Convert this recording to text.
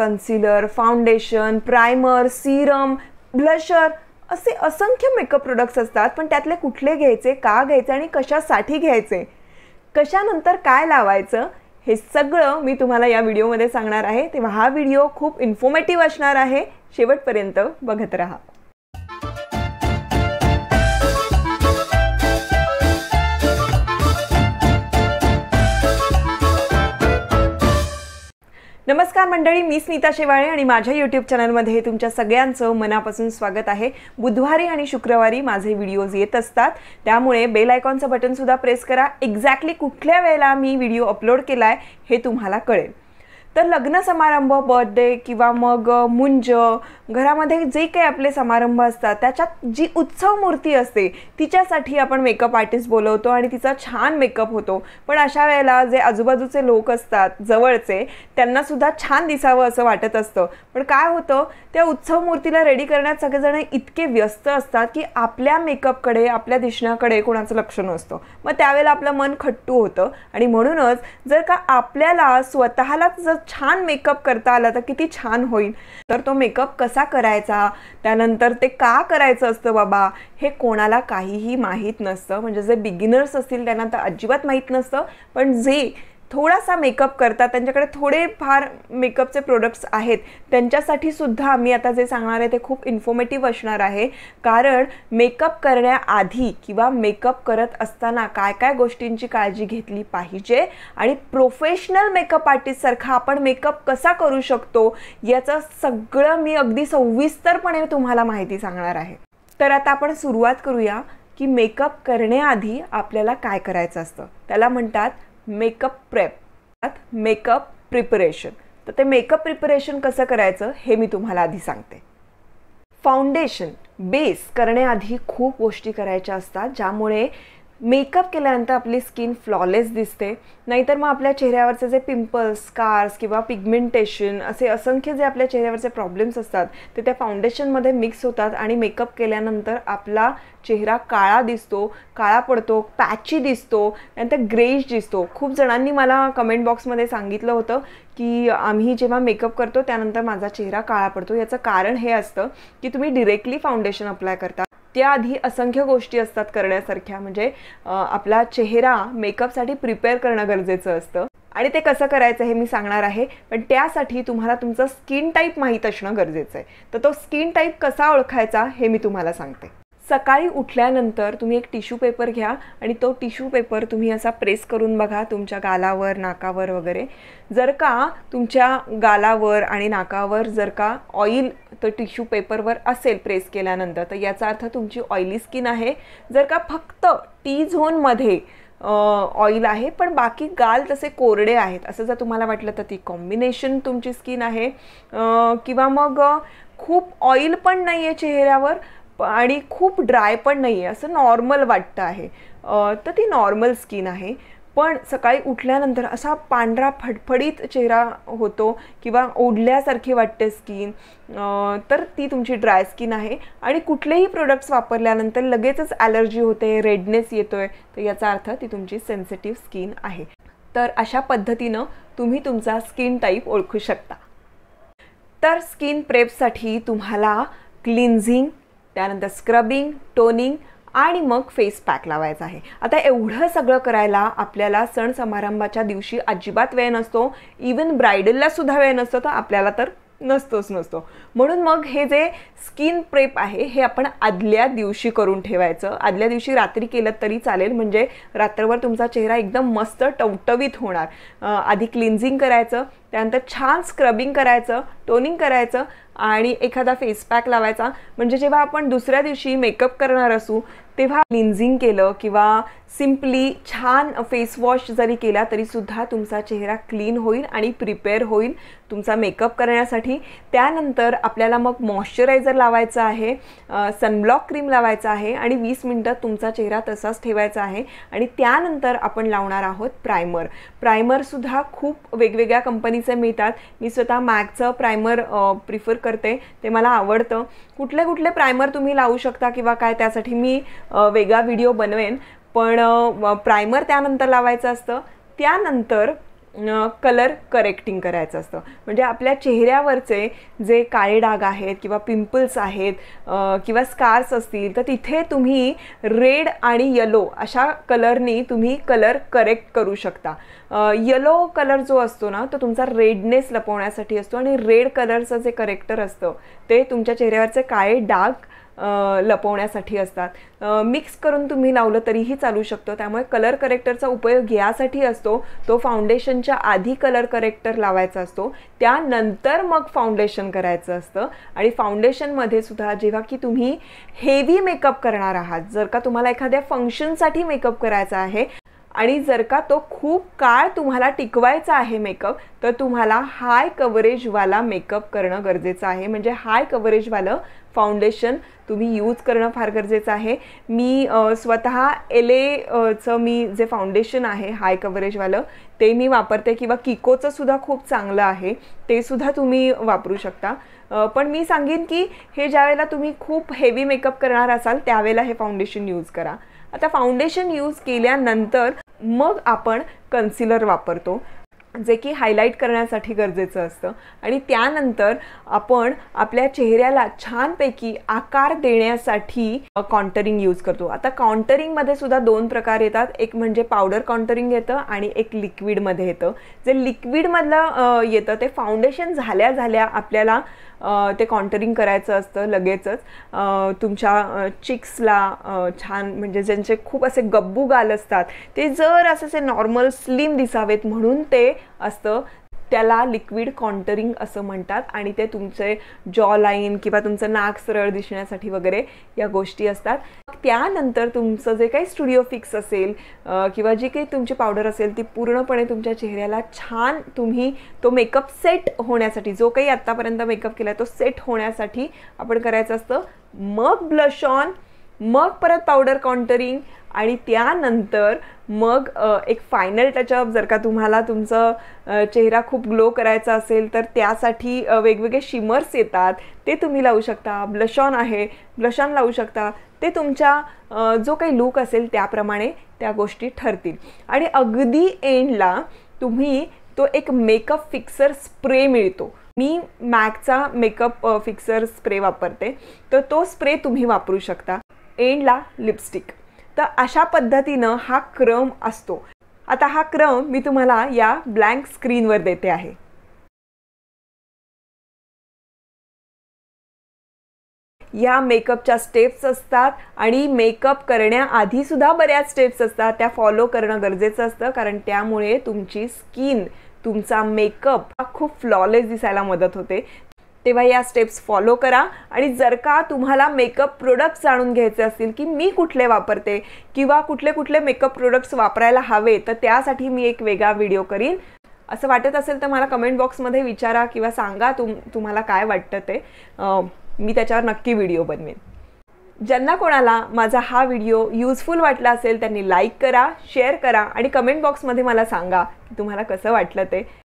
concealer foundation primer serum blusher असे असंख्य makeup products असतात पण त्यातले कुठले घ्यायचे का घ्यायचे आणि कशासाठी घ्यायचे कशानंतर काय लावायचं हे सगळं मी तुम्हाला या व्हिडिओमध्ये सांगणार आहे तेव्हा हा व्हिडिओ खूप इन्फॉर्मेटिव्ह असणार आहे शेवटपर्यंत बघत राहा नमस्कार मंडळी मी स्मिता शेवाळे आणि माझ्या यूट्यूब चॅनलमध्ये तुमच्या सगळ्यांचं मनापासून स्वागत आहे बुधवारी आणि शुक्रवारी माझे व्हिडिओज येत असतात त्यामुळे बेल आयकॉनचं बटनसुद्धा प्रेस करा एक्झॅक्टली कुठल्या वेळेला मी व्हिडिओ अपलोड केला आहे हे तुम्हाला कळेल तर लग्न समारंभ बर्थडे किंवा मग मुंज घरामध्ये जे काही आपले समारंभ असतात त्याच्यात जी उत्सव मूर्ती असते तिच्यासाठी आपण मेकअप आर्टिस्ट बोलवतो आणि तिचा छान मेकअप होतो पण अशा वेळेला जे आजूबाजूचे लोक असतात जवळचे त्यांनासुद्धा छान दिसावं असं वाटत असतं पण काय होतं त्या उत्सव मूर्तीला रेडी करण्यात सगळेजण इतके व्यस्त असतात की आपल्या मेकअपकडे आपल्या दिसण्याकडे कोणाचं लक्ष नसतं मग त्यावेळेला आपलं मन खट्टू होतं आणि म्हणूनच जर का आपल्याला स्वतःलाच जर छान मेकअप करता आला तर किती छान होईल तर तो मेकअप कसा करायचा त्यानंतर ते का करायचं असतं बाबा हे कोणाला काहीही माहीत नसतं म्हणजे जे बिगिनर्स असतील त्यांना तर अजिबात माहीत नसतं पण जे थोडासा मेकअप करतात त्यांच्याकडे थोडे फार मेकअपचे प्रोडक्ट्स आहेत त्यांच्यासाठी सुद्धा आम्ही आता जे सांगणार आहे ते खूप इन्फॉर्मेटिव्ह असणार आहे कारण मेकअप करण्याआधी किंवा मेकअप करत असताना काय काय गोष्टींची काळजी घेतली पाहिजे आणि प्रोफेशनल मेकअप आर्टिस्टसारखा आपण मेकअप कसा करू शकतो याचं सगळं मी अगदी सविस्तरपणे तुम्हाला माहिती सांगणार आहे तर आता आपण सुरुवात करूया की मेकअप करण्याआधी आपल्याला काय करायचं असतं त्याला म्हणतात मेकअप प्रेप मेकअप प्रिपरेशन तर ते मेकअप प्रिपरेशन कसं करायचं हे मी तुम्हाला आधी सांगते फाउंडेशन बेस करण्याआधी खूप गोष्टी करायच्या असतात ज्यामुळे मेकअप केल्यानंतर आपली स्किन फ्लॉलेस दिसते नाहीतर मग आपल्या चेहऱ्यावरचे जे पिंपल्स स्कार्स किंवा पिगमेंटेशन असे असंख्य जे आपल्या चेहऱ्यावरचे प्रॉब्लेम्स असतात ते त्या फाउंडेशनमध्ये मिक्स होतात आणि मेकअप केल्यानंतर आपला चेहरा काळा दिसतो काळा पडतो पॅची दिसतो नंतर ग्रेश दिसतो खूप जणांनी मला कमेंट बॉक्समध्ये सांगितलं होतं की आम्ही जेव्हा मेकअप करतो त्यानंतर माझा चेहरा काळा पडतो याचं कारण हे असतं की तुम्ही डिरेक्टली फाउंडेशन अप्लाय करता त्याआधी असंख्य गोष्टी असतात करण्यासारख्या म्हणजे आपला चेहरा मेकअपसाठी प्रिपेअर करणं गरजेचं असतं आणि ते कसं करायचं हे मी सांगणार आहे पण त्यासाठी तुम्हाला तुमचा स्किन टाईप माहीत असणं गरजेचं आहे तर तो स्किन टाईप कसा ओळखायचा हे मी तुम्हाला सांगते सकाळी उठल्यानंतर तुम्ही एक टिश्यू पेपर घ्या आणि तो टिश्यू पेपर तुम्ही असा प्रेस करून बघा तुमच्या गालावर नाकावर वगैरे जर का तुमच्या गालावर आणि नाकावर जर का ऑईल तर टिश्यू पेपरवर असेल प्रेस केल्यानंतर तर याचा अर्थ तुमची ऑइली स्किन आहे जर का फक्त टी झोनमध्ये ऑइल आहे पण बाकी गाल तसे कोरडे आहेत असं जर तुम्हाला वाटलं तर ती कॉम्बिनेशन तुमची स्किन आहे किंवा मग खूप ऑइल पण नाही आहे चेहऱ्यावर आणि खूप ड्राय पण नाही आहे असं नॉर्मल वाटतं आहे तर ती नॉर्मल स्किन आहे पण सकाळी उठल्यानंतर असा पांढरा फडफडीत चेहरा होतो किंवा ओढल्यासारखी वाटते स्किन तर ती तुमची ड्राय स्किन आहे आणि कुठलेही प्रोडक्ट्स वापरल्यानंतर लगेचच ॲलर्जी होते रेडनेस येतो आहे तर याचा अर्थ ती तुमची सेन्सिटिव्ह स्किन आहे तर अशा पद्धतीनं तुम्ही तुमचा स्किन टाईप ओळखू शकता तर स्किन प्रेपसाठी तुम्हाला क्लिन्झिंग त्यानंतर स्क्रबिंग टोनिंग आणि मग फेस पॅक लावायचा आहे आता एवढं सगळं करायला आपल्याला सण समारंभाच्या दिवशी अजिबात वेळ नसतो इवन ब्रायडलला सुद्धा वेळ नसतो तर आपल्याला तर नसतोच नसतो म्हणून मग हे जे स्किन प्रेप आहे हे आपण आदल्या दिवशी करून ठेवायचं आदल्या दिवशी रात्री केलं तरी चालेल म्हणजे रात्रभर तुमचा चेहरा एकदम मस्त टवटवीत होणार आधी क्लिन्झिंग करायचं त्यानंतर छान स्क्रबिंग करायचं टोनिंग करायचं आणि एखादा फेस पॅक लावायचा म्हणजे जेव्हा आपण दुसऱ्या दिवशी मेकअप करणार असू तेव्हा क्लिन्झिंग केलं किंवा सिम्पली छान फेसवॉश जरी केला तरीसुद्धा तुमचा चेहरा क्लीन होईल आणि प्रिपेअर होईल तुमचा मेकअप करण्यासाठी त्यानंतर आपल्याला मग मॉइश्चरायझर लावायचं आहे सनब्लॉक क्रीम लावायचा आहे आणि वीस मिनटात तुमचा चेहरा तसाच ठेवायचा आहे आणि त्यानंतर आपण लावणार आहोत प्रायमर प्रायमरसुद्धा खूप वेगवेगळ्या कंपनीचे मिळतात मी स्वतः मॅकचं प्रायमर प्रिफर करते ते मला आवडतं कुठले कुठले प्रायमर तुम्ही लावू शकता किंवा काय त्यासाठी मी वेगळा व्हिडिओ बनवेन पण प्रायमर त्यानंतर लावायचं असतं त्यानंतर कलर करेक्टिंग करायचं असतं म्हणजे आपल्या चेहऱ्यावरचे जे काळे डाग आहेत किंवा पिंपल्स आहेत किंवा स्कार्स असतील तर तिथे तुम्ही रेड आणि यलो अशा कलरनी तुम्ही कलर करेक्ट करू शकता यलो कलर जो असतो ना तो तुमचा रेडनेस लपवण्यासाठी असतो आणि रेड कलरचं जे करेक्टर असतं ते तुमच्या चेहऱ्यावरचे काळे डाग लपवण्यासाठी असतात मिक्स करून तुम्ही लावलं तरीही चालू शकतो त्यामुळे कलर करेक्टरचा उपयोग यासाठी असतो तो फाउंडेशनच्या आधी कलर करेक्टर लावायचा असतो त्यानंतर मग फाउंडेशन करायचं असतं आणि फाउंडेशनमध्ये सुद्धा जेव्हा की तुम्ही हेवी मेकअप करणार आहात जर का तुम्हाला एखाद्या फंक्शनसाठी मेकअप करायचा आहे आणि जर का तो खूप काळ तुम्हाला टिकवायचा आहे मेकअप तर तुम्हाला हाय कवरेजवाला मेकअप करणं गरजेचं आहे म्हणजे हाय कवरेजवालं फाउंडेशन तुम्ही यूज करणं फार गरजेचं आहे मी स्वतः एल एचं मी जे फाउंडेशन आहे हाय कव्हरेजवालं ते मी वापरते किंवा किकोचं सुद्धा खूप चांगलं आहे ते सुद्धा तुम्ही वापरू शकता पण मी सांगेन की हे ज्यावेळेला तुम्ही खूप हेवी मेकअप करणार असाल त्यावेळेला हे फाउंडेशन यूज करा आता फाउंडेशन यूज केल्यानंतर मग आपण कन्सिलर वापरतो जे की हायलाईट करण्यासाठी गरजेचं असतं आणि त्यानंतर आपण आपल्या चेहऱ्याला छानपैकी आकार देण्यासाठी काउंटरिंग यूज करतो आता काउंटरिंगमध्ये सुद्धा दोन प्रकार येतात एक म्हणजे पावडर काउंटरिंग येतं आणि एक लिक्विडमध्ये येतं जे लिक्विडमधलं येतं ते फाउंडेशन झाल्या झाल्या आपल्याला ते काउंटरिंग करायचं असतं लगेचच तुमच्या चिक्सला छान म्हणजे ज्यांचे खूप असे गब्बू गाल असतात ते जर असे नॉर्मल स्लिम दिसावेत म्हणून ते असतं त्याला लिक्विड कॉन्टरिंग असं म्हणतात आणि ते तुमचे जॉ लाईन किंवा तुमचं नाक सरळ दिसण्यासाठी वगैरे या गोष्टी असतात त्यानंतर तुमचं जे काही स्टुडिओ फिक्स असेल किंवा जी काही तुमची पावडर असेल ती पूर्णपणे तुमच्या चेहऱ्याला छान तुम्ही तो मेकअप सेट होण्यासाठी जो काही आत्तापर्यंत मेकअप केला तो सेट होण्यासाठी आपण करायचं असतं मग ब्लश ऑन मग परत पावडर काउंटरिंग आणि त्यानंतर मग एक फायनल टचअप जर का तुम्हाला तुमचं चेहरा खूप ग्लो करायचा असेल तर त्यासाठी वेगवेगळे शिमर्स येतात ते तुम्ही लावू शकता ऑन आहे ऑन लावू शकता ते तुमच्या जो काही लूक असेल त्याप्रमाणे त्या गोष्टी ठरतील आणि अगदी एंडला तुम्ही तो एक मेकअप फिक्सर स्प्रे मिळतो मी मॅकचा मेकअप फिक्सर स्प्रे वापरते तर तो स्प्रे तुम्ही वापरू शकता एंडला लिपस्टिक तर अशा पद्धतीनं हा क्रम असतो आता हा क्रम मी तुम्हाला या ब्लँक स्क्रीनवर देते आहे या मेकअपच्या स्टेप्स असतात आणि मेकअप करण्याआधीसुद्धा बऱ्याच स्टेप्स असतात त्या फॉलो करणं गरजेचं असतं कारण त्यामुळे तुमची स्किन तुमचा मेकअप हा खूप फ्लॉलेस दिसायला मदत होते तेव्हा या स्टेप्स फॉलो करा आणि जर का तुम्हाला मेकअप प्रोडक्ट्स जाणून घ्यायचे असतील की मी कुठले वापरते किंवा कुठले कुठले मेकअप प्रोडक्ट्स वापरायला हवे तर त्यासाठी मी एक वेगळा व्हिडिओ करीन असं वाटत असेल तर मला कमेंट बॉक्समध्ये विचारा किंवा सांगा तुम तुम्हाला काय वाटतं ते मी त्याच्यावर नक्की व्हिडिओ बनवेन ज्यांना कोणाला माझा हा व्हिडिओ युजफुल वाटला असेल त्यांनी लाईक करा शेअर करा आणि कमेंट बॉक्समध्ये मला सांगा की तुम्हाला कसं वाटलं ते